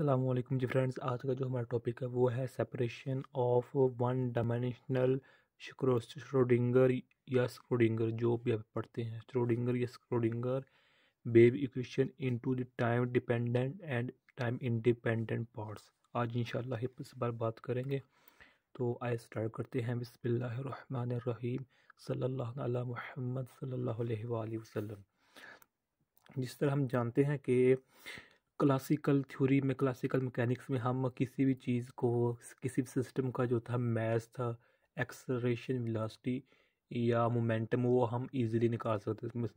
असलम जी friends आज का जो हमारा टॉपिक है वो है separation of one dimensional Schrodinger या स्क्रोडिंगर जो भी आप पढ़ते हैं श्रोडिंगर या Schrodinger wave equation into the time dependent and time independent parts आज इंशाल्लाह इस बार बात करेंगे तो आए स्टार्ट करते हैं बिस्मिल्लाहिर्रहमानिर्रहीम सल्लल्लाहु अलैहि मोहम्मद सल्लल्लाहु अलैहि वसल्लम जिस तरह हम जानते हैं कि क्लासिकल थ्योरी में क्लासिकल मैकेनिक्स में हम किसी भी चीज़ को किसी भी सिस्टम का जो था मैथ था एक्सलेशन वेलोसिटी या मोमेंटम वो हम इजीली निकाल सकते हैं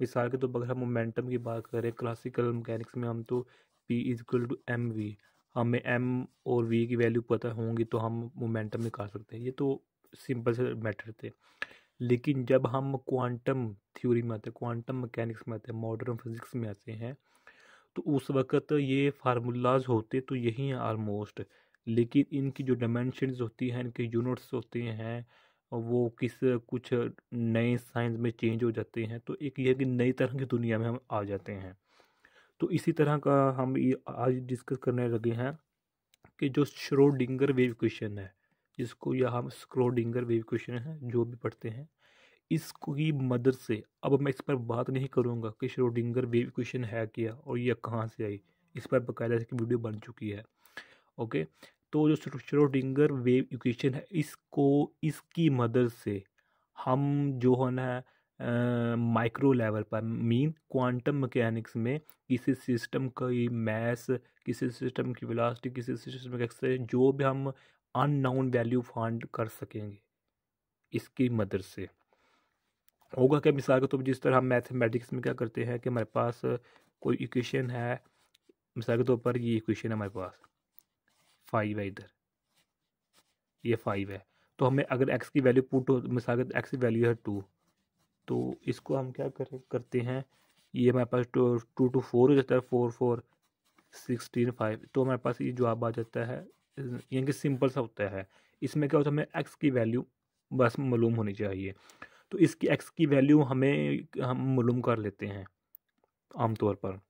मिसाल के तौर तो पर अगर हम मोमेंटम की बात करें क्लासिकल मैकेनिक्स में हम तो P is equal to M V हमें एम और वी की वैल्यू पता होंगी तो हम मोमेंटम निकाल सकते हैं ये तो सिंपल से मैटर थे लेकिन जब हम क्वांटम थ्योरी में आते हैं क्वांटम मैकेनिक्स में आते हैं मॉडर्न फिजिक्स में आते हैं तो उस वक़्त ये फार्मूलाज होते तो यही हैं आलमोस्ट लेकिन इनकी जो डायमेंशनस होती हैं इनके यूनिट्स होते हैं वो किस कुछ नए साइंस में चेंज हो जाते हैं तो एक यह कि नई तरह की दुनिया में हम आ जाते हैं तो इसी तरह का हम आज डिस्कस करने लगे हैं कि जो श्रोडिंगर वेव क्वेश्चन है जिसको या हम स्क्रोडिंगर वेव क्वेश्चन है जो भी पढ़ते हैं इसकी मदद से अब मैं इस पर बात नहीं करूँगा कि श्रोडिंगर वेव इक्वेशन है क्या और यह कहाँ से आई इस पर बाकायदा इसकी वीडियो बन चुकी है ओके तो जो श्रोडिंगर वेव इक्वेशन है इसको इसकी मदद से हम जो है ना माइक्रो लेवल पर मीन क्वांटम मैकेनिक्स में किसी सिस्टम की मैस किसी सिस्टम की वेलोसिटी किसी सिस्टम का जो भी हम अननाउन वैल्यू फाइंड कर सकेंगे इसकी मदद से होगा क्या मिसाल के तौर तो पर जिस तरह हम मैथमेटिक्स में क्या करते हैं कि हमारे पास कोई इक्वेशन है मिसाल के तौर तो पर ये इक्वेशन है हमारे पास फाइव है इधर ये फाइव है तो हमें अगर एक्स की वैल्यू पुट हो मिसाल के एक्स की वैल्यू है टू तो इसको हम क्या कर करते हैं ये हमारे पास टू टू टू फोर हो जाता है फोर फोर सिक्सटीन फाइव तो हमारे पास ये जवाब आ जाता है यानी कि सिंपल सा होता है इसमें क्या होता है हमें एक्स की वैल्यू बस मालूम होनी चाहिए तो इसकी एक्स की वैल्यू हमें हम मालूम कर लेते हैं आमतौर पर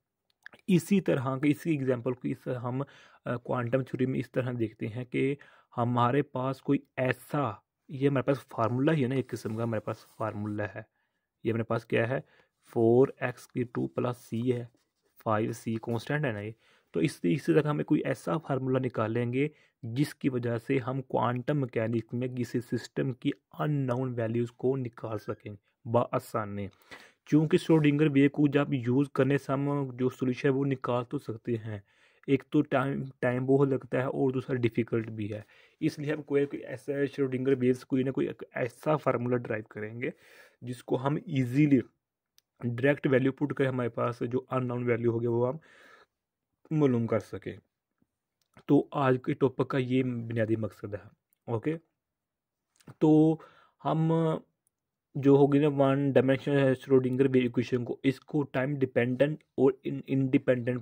इसी तरह के इसी एग्जांपल को इस हम क्वांटम थ्योरी में इस तरह देखते हैं कि हमारे पास कोई ऐसा ये हमारे पास फार्मूला ही है ना एक किस्म का हमारे पास फार्मूला है ये हमारे पास क्या है फोर एक्स की टू प्लस सी है फाइव सी कॉन्स्टेंट है ना ये तो इसी इसी तरह हमें कोई ऐसा फार्मूला निकालेंगे जिसकी वजह से हम क्वांटम मैकेनिक्स में किसी सिस्टम की अननाउन वैल्यूज़ को निकाल सकें बसानी चूँकि श्रोडिंगर वे को जब यूज़ करने से हम जो सोल्यूशन है वो निकाल तो सकते हैं एक तो टाइम टाइम बहुत लगता है और दूसरा डिफ़िकल्ट भी है इसलिए हम कोई ऐसा श्रोडिंगर बेस कोई ना कोई ऐसा फार्मूला ड्राइव करेंगे जिसको हम इजीली डायरेक्ट वैल्यू पुट करें हमारे पास जो अननाउन वैल्यू हो गया वो हम मालूम कर सके तो आज के टॉपिक का ये बुनियादी मकसद है ओके तो हम जो होगी ना one dimensional Schrodinger wave equation को इसको टाइम डिपेंडेंट और इन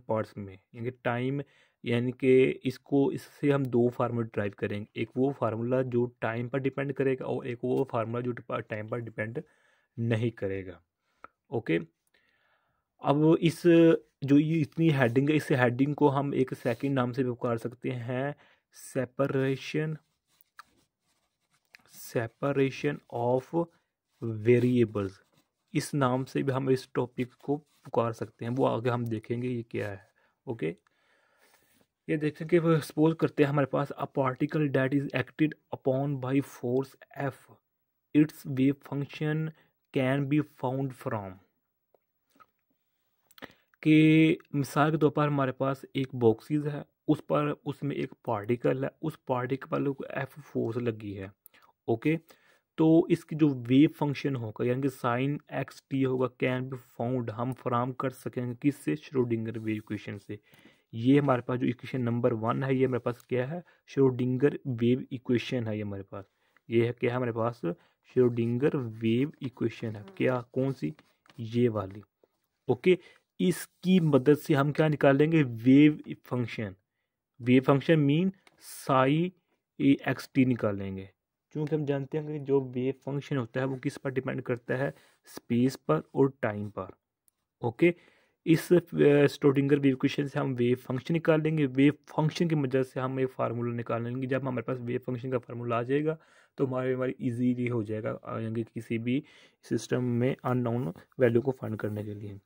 पार्ट्स में यानी कि टाइम यानी कि इसको इससे हम दो फार्मूला ड्राइव करेंगे एक वो फार्मूला जो टाइम पर डिपेंड करेगा और एक वो फार्मूला जो टाइम पर डिपेंड नहीं करेगा ओके अब इस जो ये इतनी हेडिंग है इस हेडिंग को हम एक सेकंड नाम से भी पुकार सकते हैं सेपरेशन सेपरेशन ऑफ वेरिएबल्स इस नाम से भी हम इस टॉपिक को पुकार सकते हैं वो आगे हम देखेंगे ये क्या है ओके ये देखते हैं कि सपोज करते हैं हमारे पास a particle that is acted upon by force F its wave function can be found from कि मिसाल के तौर पर हमारे पास एक बॉक्सिस है उस पर उसमें एक पार्टिकल है उस पार्टिकल लोग एफ फोर्स लगी है ओके तो इसकी जो वेव फंक्शन होगा यानी कि साइन एक्स टी होगा कैन बी फाउंड हम फ्राम कर सकेंगे किससे श्रोडिंगर वेव इक्वेशन से ये हमारे पास जो इक्वेशन नंबर वन है ये हमारे पास क्या है श्रोडिंगर वेव इक्वेशन है ये हमारे पास ये है क्या है हमारे पास श्रोडिंगर वेव इक्वेशन है क्या कौन सी ये वाली ओके इसकी मदद से हम क्या निकालेंगे wave function wave function mean psi x T निकालेंगे क्योंकि हम जानते हैं कि जो वेव फंक्शन होता है वो किस पर डिपेंड करता है स्पेस पर और टाइम पर ओके इस स्टोडिंगर वेव क्वेश्चन से हम वेव फंक्शन निकाल लेंगे वेव फंक्शन की मदद से हम एक फार्मूला निकाल लेंगे जब हमारे पास वेव फंक्शन का फार्मूला आ जाएगा तो हमारे हमारी इजीली हो जाएगा यानी किसी भी सिस्टम में अननोन वैल्यू को फाइंड करने के लिए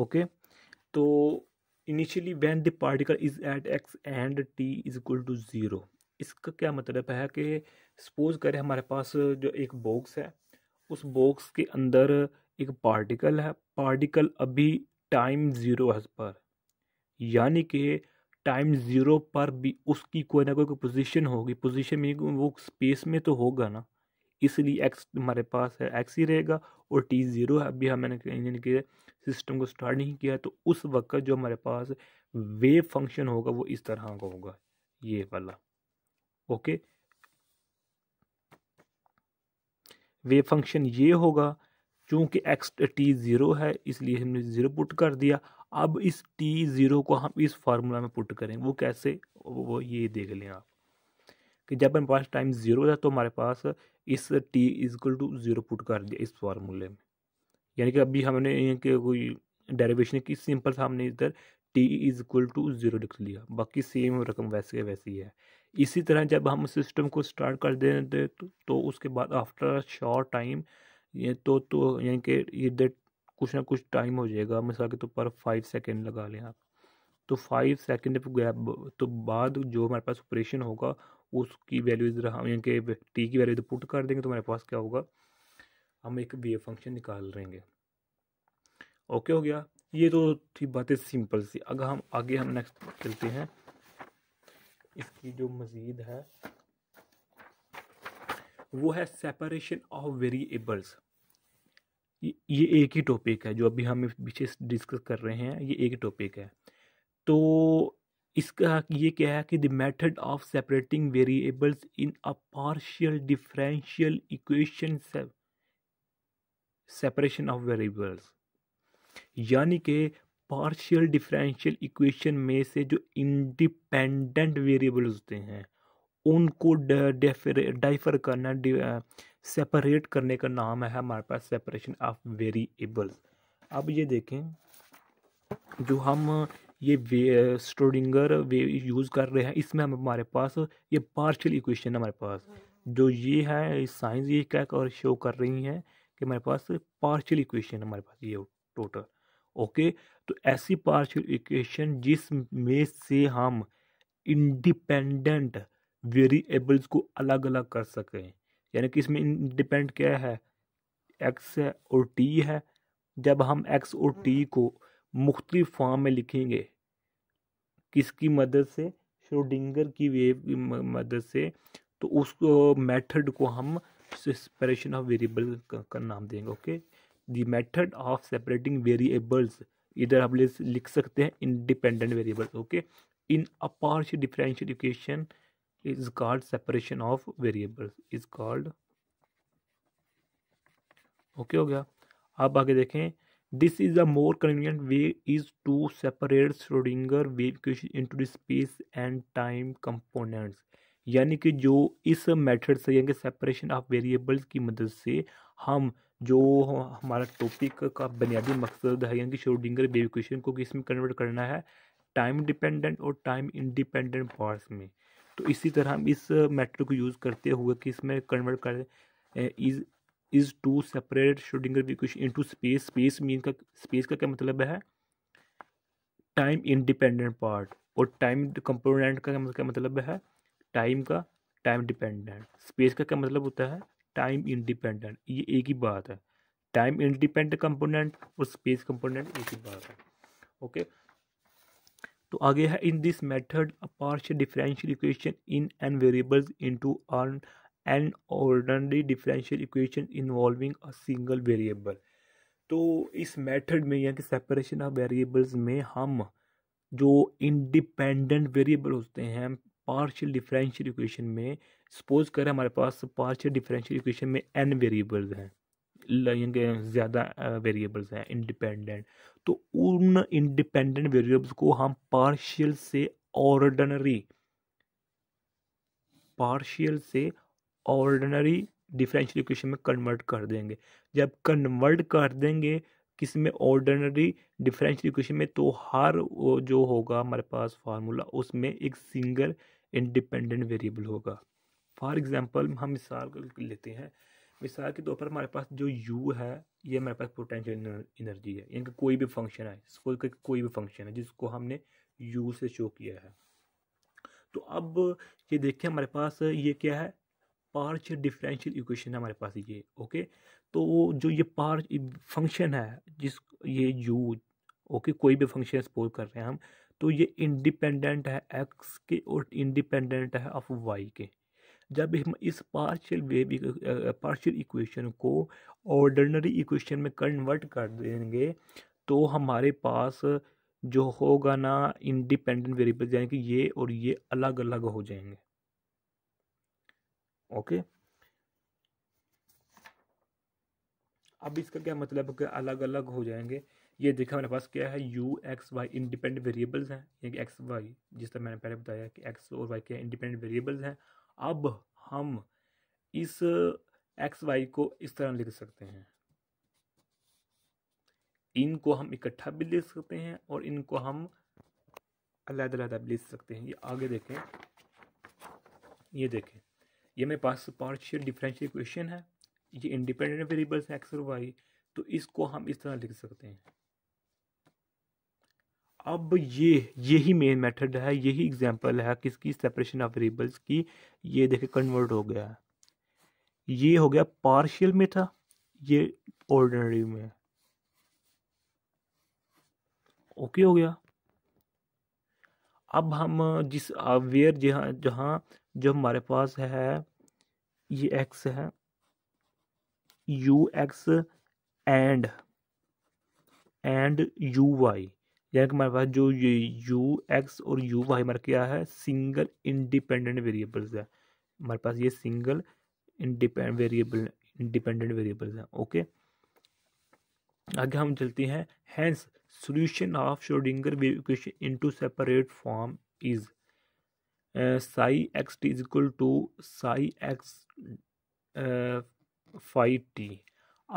ओके तो initially when the particle is at X and T is equal to zero इसका क्या मतलब है कि सपोज करें हमारे पास जो एक बॉक्स है उस बॉक्स के अंदर एक पार्टिकल है पार्टिकल अभी टाइम ज़ीरो है पर यानी कि टाइम ज़ीरो पर भी उसकी कोई ना कोई पोजीशन होगी पोजीशन में वो स्पेस में तो होगा ना इसलिए एक्स हमारे पास है एक्स ही रहेगा और टी ज़ीरो है अभी हमने इंजन के सिस्टम को स्टार्ट नहीं किया तो उस वक्त जो हमारे पास वेव फंक्शन होगा वो इस तरह का होगा ये वाला ओके वेव फंक्शन ये होगा क्योंकि एक्स टी ज़ीरो है इसलिए हमने ज़ीरो पुट कर दिया अब इस टी ज़ीरो को हम इस फार्मूला में पुट करें वो कैसे वो ये देख लें आप कि जब हमारे पास टाइम ज़ीरो था तो हमारे पास इस T is equal to zero put कर दिया इस फार्मूले में यानी कि अभी हमने के कोई डेरिवेशन की सिंपल था हमने इधर t is equal to zero लिख लिया बाकी सेम रकम वैसे है वैसी है इसी तरह जब हम सिस्टम को स्टार्ट कर दे तो, तो उसके बाद आफ्टर शॉर्ट टाइम ये तो तो यानी कि इधर कुछ ना कुछ टाइम हो जाएगा मिसाल के तौर तो पर फाइव सेकेंड लगा लें आप तो फाइव सेकेंड गैप तो बाद जो हमारे पास ऑपरेशन होगा उसकी वैल्यू इधर हम यानी कि टी की वैल्यू इधर पुट कर देंगे तो हमारे पास क्या होगा हम एक वेव फंक्शन निकाल लेंगे ओके हो गया ये तो थी बातें सिंपल सी अगर हम आगे हम नेक्स्ट चलते हैं इसकी जो मज़ीद है वो है सेपरेशन ऑफ वेरिएबल्स ये एक ही टॉपिक है जो अभी हम पीछे डिस्कस कर रहे हैं ये एक टॉपिक है तो इसका ये क्या है कि the method of separating variables in a partial differential equation separation of variables यानी कि पार्शियल डिफरेंशियल इक्वेशन में से जो इंडिपेंडेंट वेरिएबल्स होते हैं उनको डाइफर करना सेपरेट करने का नाम है हमारे पास सेपरेशन ऑफ वेरिएबल्स अब ये देखें जो हम ये वे स्ट्रोडिंगर वे यूज़ कर रहे हैं इसमें हम हमारे पास ये पार्शियल इक्वेशन है हमारे पास हाँ। जो ये है साइंस ये क्या और शो कर रही हैं कि हमारे पास पार्शियल इक्वेशन है हमारे पास ये टोटल ओके तो ऐसी पार्शियल इक्वेशन जिस में से हम इंडिपेंडेंट वेरिएबल्स को अलग अलग कर सकें यानी कि इसमें इंडिपेंडेंट क्या है एक्स है और टी है जब हम एक्स और टी हाँ। को मुख्तलिफ फॉर्म में लिखेंगे किसकी मदद से श्रोडिंगर की वेव की मदद से तो उस मेथड को हम सेपरेशन ऑफ वेरिएबल का, नाम देंगे okay the method of separating variables इधर हम लिख सकते हैं independent variables okay in a partial differential equation is called separation of variables is called okay हो गया आप आगे देखें This is a more convenient way is to separate Schrodinger wave equation into the space and time components यानी कि जो इस method से यानी कि सेपरेशन ऑफ वेरिएबल्स की मदद से हम जो हमारा टॉपिक का बुनियादी मकसद है यानी कि श्रोडिंगर वेव इक्वेशन को किस में कन्वर्ट करना है टाइम डिपेंडेंट और टाइम इंडिपेंडेंट पार्ट्स में तो इसी तरह हम इस मेथड को यूज़ करते हुए किस में कन्वर्ट कर is is to separate Schrodinger equation into space space mean का स्पेस का क्या मतलब है टाइम इंडिपेंडेंट पार्ट और टाइम कंपोनेंट का मतलब क्या मतलब है टाइम का टाइम डिपेंडेंट स्पेस का क्या मतलब होता है टाइम इंडिपेंडेंट ये एक ही बात है टाइम इंडिपेंडेंट कंपोनेंट और स्पेस कंपोनेंट एक ही बात है ओके तो आगे है in this method a partial differential equation in n variables into two n ordinary differential equation involving a single variable तो इस मेथड में यानी कि सेपरेशन ऑफ वेरिएबल्स में हम जो इंडिपेंडेंट वेरिएबल होते हैं पार्शियल डिफरेंशियल इक्वेशन में सपोज करें हमारे पास पार्शियल डिफरेंशियल इक्वेशन में एन वेरिएबल्स हैं ज़्यादा वेरिएबल्स हैं इंडिपेंडेंट तो उन इंडिपेंडेंट वेरिएबल्स को हम पार्शियल से ऑर्डनरी पार्शियल से ऑर्डनरी डिफरेंशियल इक्वेशन में कन्वर्ट कर देंगे जब कन्वर्ट कर देंगे किस में ऑर्डनरी डिफरेंशियल इक्वेशन में तो हर वो जो होगा हमारे पास फार्मूला उसमें एक सिंगल इंडिपेंडेंट वेरिएबल होगा फॉर एग्जांपल हम मिसाल लेते हैं मिसाल के तौर पर हमारे पास जो u है ये हमारे पास पोटेंशियल एनर्जी है यानी कि कोई भी फंक्शन है इसको कोई भी फंक्शन है जिसको हमने u से शो किया है तो अब ये देखिए हमारे पास ये क्या है पार्शियल डिफरेंशियल इक्वेशन है हमारे पास ये ओके तो जो ये पार फंक्शन है जिस ये यू ओके कोई भी फंक्शन सपोज कर रहे हैं हम तो ये इंडिपेंडेंट है एक्स के और इंडिपेंडेंट है ऑफ वाई के जब हम इस पार्शियल वेव पार्शियल इक्वेशन को ऑर्डिनरी इक्वेशन में कन्वर्ट कर देंगे तो हमारे पास जो होगा ना इंडिपेंडेंट वेरिएबल यानी कि ये और ये अलग अलग हो जाएंगे ओके अब इसका क्या मतलब कि अलग अलग हो जाएंगे ये देखा मेरे पास क्या है u x y independent variables हैं एक एक्स वाई जिस तरह मैंने पहले बताया कि एक्स और वाई के इंडिपेंडेंट वेरिएबल्स हैं अब हम इस एक्स वाई को इस तरह लिख सकते हैं इनको हम इकट्ठा भी लिख सकते हैं और इनको हम अलग अलग भी लिख सकते हैं ये आगे देखें ये देखें ये मेरे पास पार्शियल डिफरेंशियल इक्वेशन है ये इंडिपेंडेंट वेरिएबल्स है एक्स और वाई तो इसको हम इस तरह लिख सकते हैं अब ये यही मेन मेथड है यही एग्जांपल है किसकी सेपरेशन ऑफ वेरिएबल्स की ये देखे कन्वर्ट हो गया है ये हो गया पार्शियल में था ये ऑर्डिनरी में ओके हो गया अब हम जिस वेयर जहाँ जहाँ जो हमारे पास है ये एक्स है u x and and u y यानी कि हमारे पास जो ये यू एक्स और यू वाई हमारा क्या है सिंगल इंडिपेंडेंट वेरिएबल्स है हमारे पास ये single independent variable independent variables हैं ओके आगे हम चलते हैं hence solution of Schrodinger equation into separate form is psi x t is equal to psi x phi t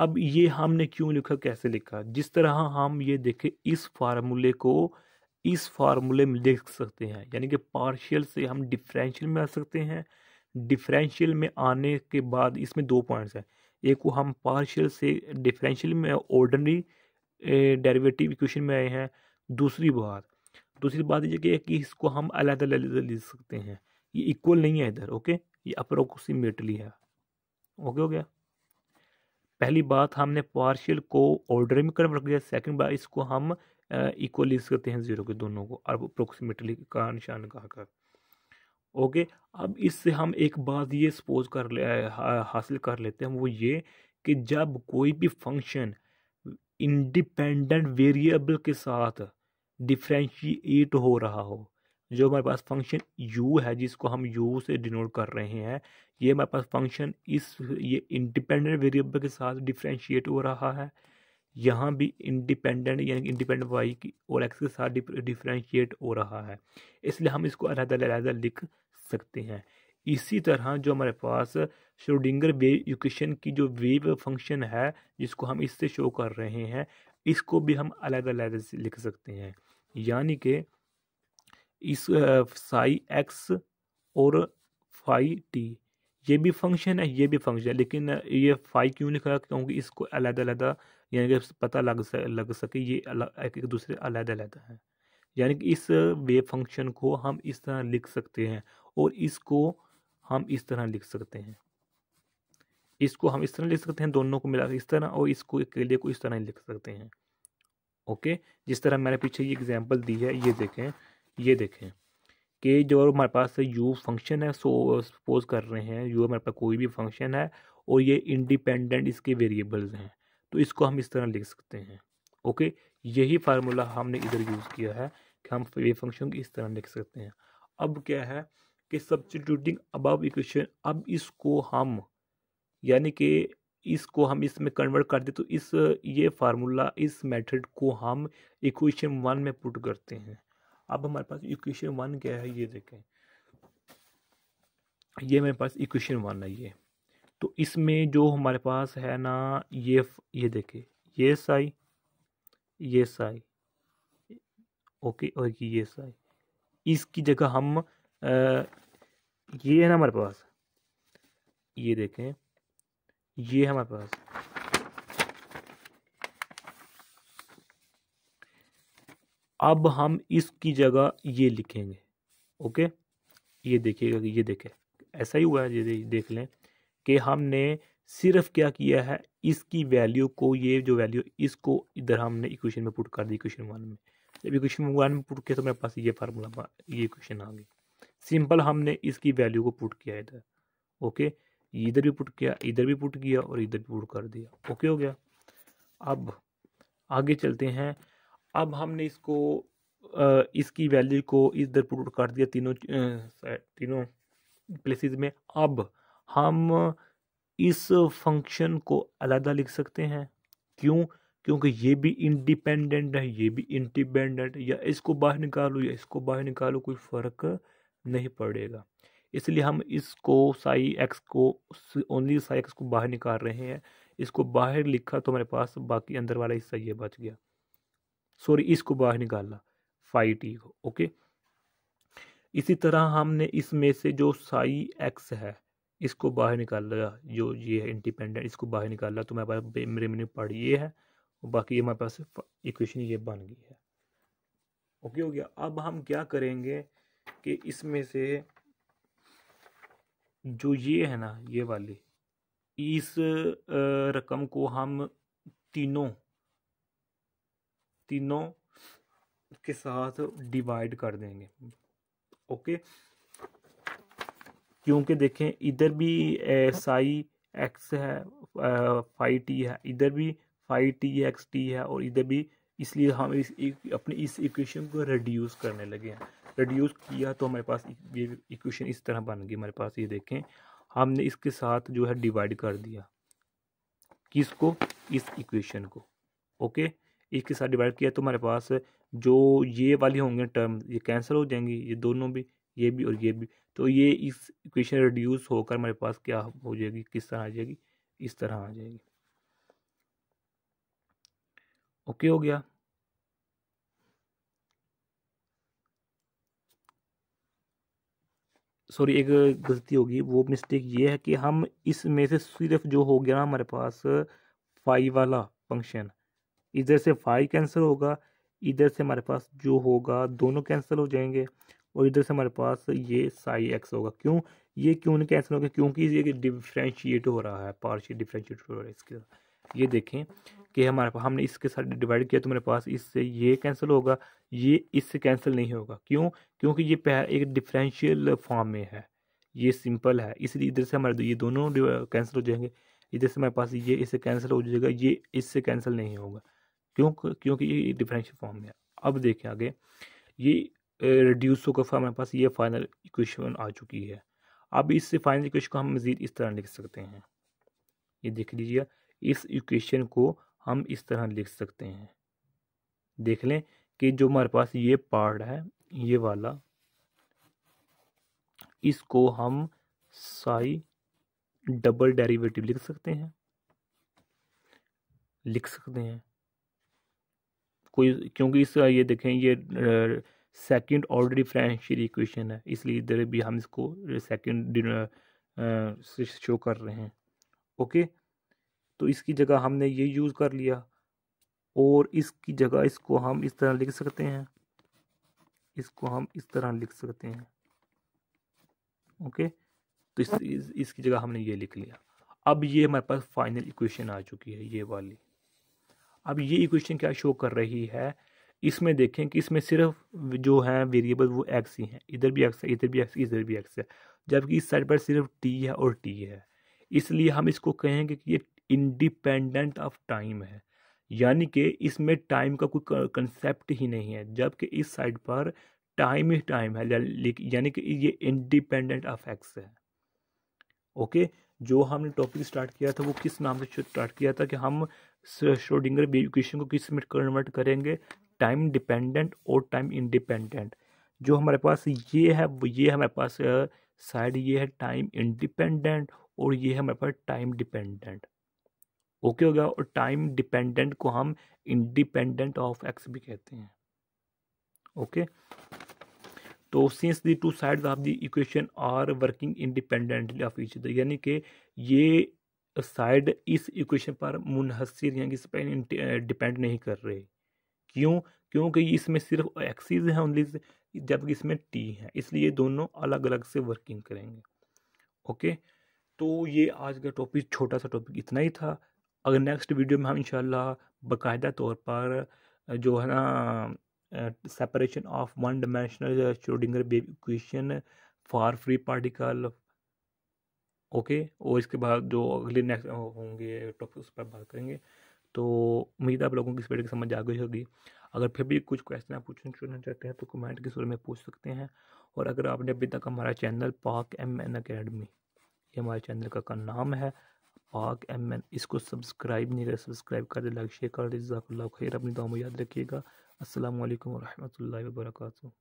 अब ये हमने क्यों लिखा कैसे लिखा जिस तरह हम ये देखें इस फार्मूले को इस फार्मूले में लिख सकते हैं यानी कि पार्शियल से हम डिफरेंशियल में आ सकते हैं डिफरेंशियल में आने के बाद इसमें दो पॉइंट्स हैं एक को हम पार्शियल से डिफरेंशियल में ऑर्डनरी डेरिवेटिव इक्वेशन में आए हैं दूसरी बात दूसरी बात ये कि, इसको हम अलग अलग ले सकते हैं ये इक्वल नहीं है इधर ओके ये अप्रोक्सीमेटली है ओके हो गया पहली बात हमने पार्शियल को ऑर्डर में कन्वर्ट किया सेकंड बात इसको हम इक्वल लिख सकते हैं ज़ीरो के दोनों को और अप्रोक्सीमेटली का निशान कहा कर ओके अब इससे हम एक बात ये सपोज कर ले हासिल कर लेते हैं वो ये कि जब कोई भी फंक्शन इंडिपेंडेंट वेरिएबल के साथ डिफ्रेंशिएट हो रहा हो जो हमारे पास फंक्शन u है जिसको हम u से डिनोट कर रहे हैं ये हमारे पास फंक्शन इस ये इंडिपेंडेंट वेरिएबल के साथ डिफ्रेंशिएट हो रहा है यहाँ भी इंडिपेंडेंट यानी इंडिपेंडेंट वाई की और एक्स के साथ डिफ्रेंशिएट हो रहा है इसलिए हम इसको अलहदा अलहदा लिख सकते हैं इसी तरह जो हमारे पास श्रोडिंगर वेव इक्वेशन की जो वेव फंक्शन है जिसको हम इससे शो कर रहे हैं इसको भी हम अलग अलग लिख सकते हैं यानी कि इस साई एक्स और फाई टी ये भी फंक्शन है ये भी फंक्शन है लेकिन ये फाई क्यों लिखा क्योंकि इसको अलग अलग यानी कि पता लग लग सके ये एक दूसरे अलग अलग है यानी कि इस वे फंक्शन को हम इस तरह लिख सकते हैं और इसको हम इस तरह लिख सकते हैं इसको हम इस तरह लिख सकते हैं दोनों को मिला इस तरह और इसको अकेले को इस तरह लिख सकते हैं ओके जिस तरह मैंने पीछे ये एग्जांपल दी है ये देखें ये देखें कि जो हमारे पास यू फंक्शन है सो सपोज कर रहे हैं यू हमारे पास कोई भी फंक्शन है और ये इंडिपेंडेंट इसके वेरिएबल्स हैं तो इसको हम इस तरह लिख सकते हैं ओके यही फार्मूला हमने इधर यूज़ किया है कि हम ये फंक्शन को इस तरह लिख सकते हैं अब क्या है कि सब्सिट्यूटिंग अबव इक्वेशन अब इसको हम यानी कि इसको हम इसमें कन्वर्ट कर दे तो इस ये फार्मूला इस मेथड को हम इक्वेशन वन में पुट करते हैं अब हमारे पास इक्वेशन वन क्या है ये देखें ये मेरे पास इक्वेशन वन है ये तो इसमें जो हमारे पास है ना ये ये देखें ये साई ये साई ओके और ये साई इसकी जगह हम आ, ये है ना हमारे पास ये देखें ये हमारे पास अब हम इसकी जगह ये लिखेंगे ओके ये देखिएगा कि ये देखे ऐसा ही हुआ है ये देख लें कि हमने सिर्फ क्या किया है इसकी वैल्यू को ये जो वैल्यू इसको इधर हमने इक्वेशन में पुट कर दी इक्वेशन वन में जब इक्वेशन वन में पुट किया तो मेरे पास ये फार्मूला ये इक्वेशन आ गई सिंपल हमने इसकी वैल्यू को पुट किया इधर ओके इधर भी पुट किया इधर भी पुट किया और इधर भी पुट कर दिया ओके हो गया अब आगे चलते हैं अब हमने इसको इसकी वैल्यू को इधर पुट कर दिया तीनों तीनों प्लेसेस में अब हम इस फंक्शन को अलहदा लिख सकते हैं क्यों क्योंकि ये भी इंडिपेंडेंट है ये भी इंडिपेंडेंट या इसको बाहर निकालो या इसको बाहर निकालो कोई फ़र्क नहीं पड़ेगा इसलिए हम इसको साई एक्स को ओनली साई एक्स को बाहर निकाल रहे हैं इसको बाहर लिखा तो हमारे पास बाकी अंदर वाला हिस्सा ये बच गया सॉरी इसको बाहर निकालना फाइव टी को ओके इसी तरह हमने इसमें से जो साई एक्स है इसको बाहर निकाल लिया जो ये है इंडिपेंडेंट इसको बाहर निकाल लिया तो मेरे पास मेरे मैंने पढ़ ये है और बाकी ये हमारे पास इक्वेशन ये बन गई है ओके हो गया अब हम क्या करेंगे कि इसमें से जो ये है ना ये वाली इस रकम को हम तीनों तीनों के साथ डिवाइड कर देंगे ओके क्योंकि देखें इधर भी साई एक्स है फाइव टी है इधर भी फाइव टी एक्स टी है और इधर भी इसलिए हम इस अपनी इस इक्वेशन को रिड्यूस करने लगे हैं रिड्यूस किया तो हमारे पास ये इक्वेशन इस तरह बन गई हमारे पास ये देखें हमने इसके साथ जो है डिवाइड कर दिया किसको इस इक्वेशन को ओके इसके साथ डिवाइड किया तो हमारे पास जो ये वाली होंगे टर्म ये कैंसिल हो जाएंगी ये दोनों भी ये भी और ये भी तो ये इस इक्वेशन रिड्यूस होकर हमारे पास क्या हो जाएगी किस तरह आ जाएगी इस तरह आ जाएगी ओके हो गया सॉरी एक गलती होगी वो मिस्टेक ये है कि हम इसमें से सिर्फ जो हो गया ना हमारे पास फाइव वाला फंक्शन इधर से फाइव कैंसिल होगा इधर से हमारे पास जो होगा दोनों कैंसिल हो जाएंगे और इधर से हमारे पास ये साई एक्स होगा क्यों ये क्यों नहीं कैंसिल होगा क्योंकि ये डिफ्रेंशिएट हो रहा है पार्शियल डिफ्रेंशिएट हो रहा है इसके ये देखें कि हमारे पास हमने इसके साथ डिवाइड किया तो मेरे पास इससे ये कैंसिल होगा ये इससे कैंसिल नहीं होगा क्यों क्योंकि ये एक डिफरेंशियल फॉर्म में है ये सिंपल है इसलिए इधर से हमारे ये दोनों कैंसिल हो जाएंगे इधर से मेरे पास ये इससे कैंसिल हो जाएगा ये इससे कैंसिल नहीं होगा क्यों क्योंकि ये डिफरेंशियल फॉर्म में है अब देखें आगे ये रिड्यूस का हमारे पास ये फाइनल इक्वेशन आ चुकी है अब इस फाइनल इक्वेशन को हम मज़ीद इस तरह लिख सकते हैं ये देख लीजिए इस इक्वेशन को हम इस तरह लिख सकते हैं देख लें कि जो हमारे पास ये पार्ट है ये वाला इसको हम साई डबल डेरिवेटिव लिख सकते हैं लिख सकते हैं कोई क्योंकि इसका ये देखें ये सेकंड ऑर्डर डिफरेंशियल इक्वेशन है इसलिए इधर भी हम इसको सेकंड शो कर रहे हैं ओके तो इसकी जगह हमने ये यूज़ कर लिया और इसकी जगह इसको हम इस तरह लिख सकते हैं इसको हम इस तरह लिख सकते हैं ओके तो इस, इस इसकी जगह हमने ये लिख लिया अब ये हमारे पास फाइनल इक्वेशन आ चुकी है ये वाली अब ये इक्वेशन क्या शो कर रही है इसमें देखें कि इसमें सिर्फ जो है वेरिएबल वो एक्स ही हैं इधर भी एक्स है इधर भी एक्स इधर भी एक्स है जबकि इस साइड पर सिर्फ टी है और टी है इसलिए हम इसको कहेंगे कि ये इंडिपेंडेंट ऑफ टाइम है यानी कि इसमें टाइम का कोई कंसेप्ट ही नहीं है जबकि इस साइड पर टाइम ही टाइम है यानी कि ये इंडिपेंडेंट ऑफ एक्स है ओके जो हमने टॉपिक स्टार्ट किया था वो किस नाम से स्टार्ट किया था कि हम श्रोडिंगर इक्वेशन को किस में कन्वर्ट करेंगे टाइम डिपेंडेंट और टाइम इंडिपेंडेंट जो हमारे पास ये है ये हमारे पास साइड ये है टाइम इंडिपेंडेंट और ये है हमारे पास टाइम डिपेंडेंट ओके हो गया और टाइम डिपेंडेंट को हम इंडिपेंडेंट ऑफ एक्स भी कहते हैं ओके तो since the two sides of the equation are working independently of each other यानी कि ये साइड इस इक्वेशन पर मुनहसर यानी कि इस पर डिपेंड नहीं कर रहे क्यों क्योंकि इसमें सिर्फ एक्सीज हैं ओनली जबकि इसमें टी है इसलिए दोनों अलग अलग से वर्किंग करेंगे ओके तो ये आज का टॉपिक छोटा सा टॉपिक इतना ही था अगर नेक्स्ट वीडियो में हम इंशाल्लाह बाकायदा तौर पर जो है ना separation of one dimensional Schrodinger equation for free particle okay और इसके बाद जो अगले नेक्स्ट होंगे टॉपिक उस पर बात करेंगे तो उम्मीद आप लोगों की इस की समझ आ गई होगी अगर फिर भी कुछ क्वेश्चन आप पूछना छोड़ना चाहते हैं तो कमेंट के सूर्य में पूछ सकते हैं और अगर आपने अभी तक हमारा चैनल पाक एम एन अकेडमी ये हमारे चैनल का, का नाम है पाक एम एन इसको सब्सक्राइब नहीं करें सब्सक्राइब कर दे लाइक शेयर कर दे जजाक खैर अपनी दामों याद रखिएगा असल वरहमल वर्का